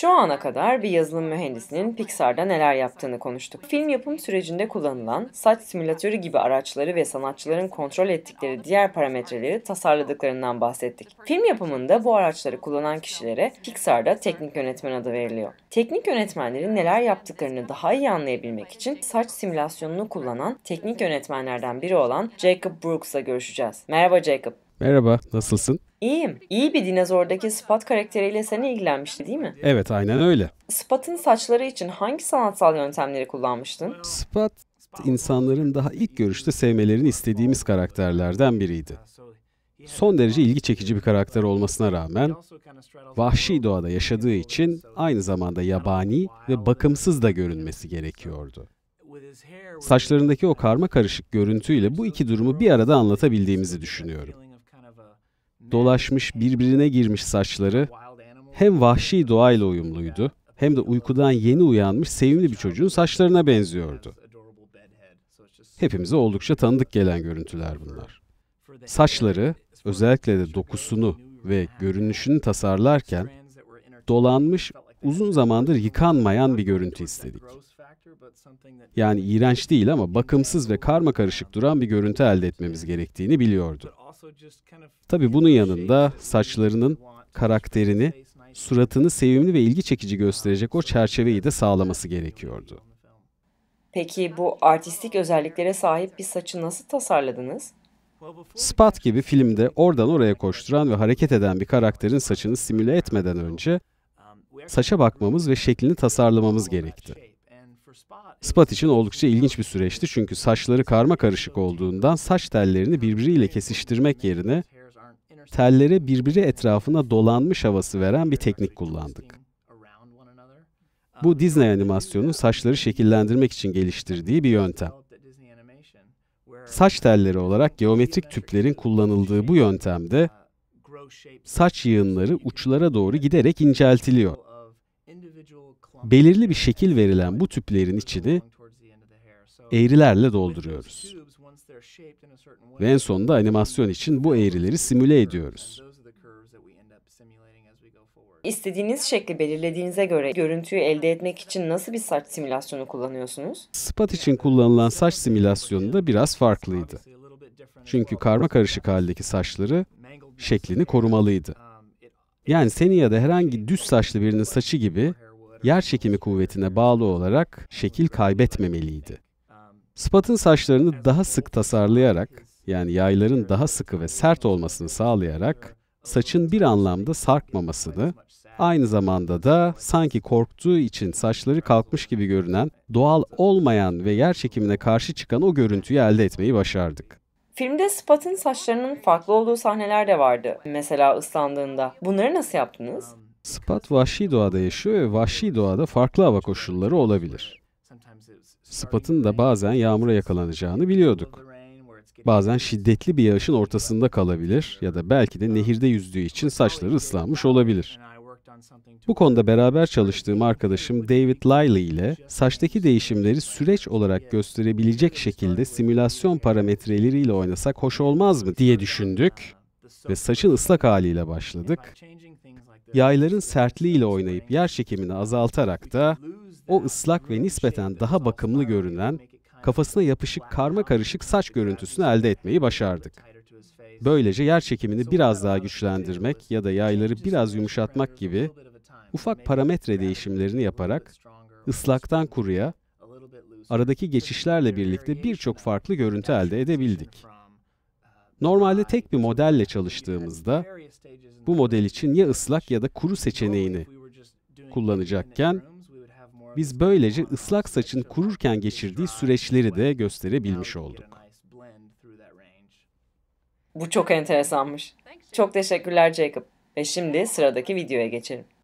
Şu ana kadar bir yazılım mühendisinin Pixar'da neler yaptığını konuştuk. Film yapım sürecinde kullanılan saç simülatörü gibi araçları ve sanatçıların kontrol ettikleri diğer parametreleri tasarladıklarından bahsettik. Film yapımında bu araçları kullanan kişilere Pixar'da teknik yönetmen adı veriliyor. Teknik yönetmenlerin neler yaptıklarını daha iyi anlayabilmek için saç simülasyonunu kullanan teknik yönetmenlerden biri olan Jacob Brooks'la görüşeceğiz. Merhaba Jacob. Merhaba, nasılsın? İyiyim. İyi bir dinozordaki Spot karakteriyle seni ilgilenmişti değil mi? Evet aynen öyle. Spot'ın saçları için hangi sanatsal yöntemleri kullanmıştın? Spot insanların daha ilk görüşte sevmelerini istediğimiz karakterlerden biriydi. Son derece ilgi çekici bir karakter olmasına rağmen vahşi doğada yaşadığı için aynı zamanda yabani ve bakımsız da görünmesi gerekiyordu. Saçlarındaki o karma karışık görüntüyle bu iki durumu bir arada anlatabildiğimizi düşünüyorum dolaşmış birbirine girmiş saçları hem vahşi doğayla uyumluydu hem de uykudan yeni uyanmış sevimli bir çocuğun saçlarına benziyordu. Hepimize oldukça tanıdık gelen görüntüler bunlar. Saçları, özellikle de dokusunu ve görünüşünü tasarlarken dolanmış, uzun zamandır yıkanmayan bir görüntü istedik. Yani iğrenç değil ama bakımsız ve karma karışık duran bir görüntü elde etmemiz gerektiğini biliyordu. Tabi bunun yanında saçlarının karakterini, suratını sevimli ve ilgi çekici um, gösterecek o çerçeveyi de sağlaması gerekiyordu. Peki bu artistik özelliklere sahip bir saçı nasıl tasarladınız? Spot gibi filmde oradan oraya um, koşturan ve hareket eden bir karakterin saçını simüle etmeden önce um, saça bakmamız ve şeklini tasarlamamız gerekti. Spot için oldukça ilginç bir süreçti çünkü saçları karma karışık olduğundan saç tellerini birbiriyle kesiştirmek yerine tellere birbiri etrafına dolanmış havası veren bir teknik kullandık. Bu Disney animasyonun saçları şekillendirmek için geliştirdiği bir yöntem. Saç telleri olarak geometrik tüplerin kullanıldığı bu yöntemde saç yığınları uçlara doğru giderek inceltiliyor belirli bir şekil verilen bu tüplerin içini eğrilerle dolduruyoruz. Ve en sonunda animasyon için bu eğrileri simüle ediyoruz. İstediğiniz şekli belirlediğinize göre görüntüyü elde etmek için nasıl bir saç simülasyonu kullanıyorsunuz? Spot için kullanılan saç simülasyonu da biraz farklıydı. Çünkü karma karışık haldeki saçları şeklini korumalıydı. Yani seni ya da herhangi düz saçlı birinin saçı gibi yer çekimi kuvvetine bağlı olarak şekil kaybetmemeliydi. Spat'ın saçlarını daha sık tasarlayarak, yani yayların daha sıkı ve sert olmasını sağlayarak saçın bir anlamda sarkmamasını, aynı zamanda da sanki korktuğu için saçları kalkmış gibi görünen, doğal olmayan ve yer çekimine karşı çıkan o görüntüyü elde etmeyi başardık. Filmde Spat'ın saçlarının farklı olduğu sahneler de vardı. Mesela ıslandığında. Bunları nasıl yaptınız? Spat vahşi doğada yaşıyor ve vahşi doğada farklı hava koşulları olabilir. Spat'ın da bazen yağmura yakalanacağını biliyorduk. Bazen şiddetli bir yağışın ortasında kalabilir ya da belki de nehirde yüzdüğü için saçları ıslanmış olabilir. Bu konuda beraber çalıştığım arkadaşım David Lyle ile saçtaki değişimleri süreç olarak gösterebilecek şekilde simülasyon parametreleriyle oynasak hoş olmaz mı diye düşündük ve saçın ıslak haliyle başladık yayların sertliğiyle oynayıp yer çekimini azaltarak da o ıslak ve nispeten daha bakımlı görünen, kafasına yapışık karma karışık saç görüntüsünü elde etmeyi başardık. Böylece yer çekimini biraz daha güçlendirmek ya da yayları biraz yumuşatmak gibi ufak parametre değişimlerini yaparak ıslaktan kuruya, aradaki geçişlerle birlikte birçok farklı görüntü elde edebildik. Normalde tek bir modelle çalıştığımızda bu model için ya ıslak ya da kuru seçeneğini kullanacakken biz böylece ıslak saçın kururken geçirdiği süreçleri de gösterebilmiş olduk. Bu çok enteresanmış. Çok teşekkürler Jacob. Ve şimdi sıradaki videoya geçelim.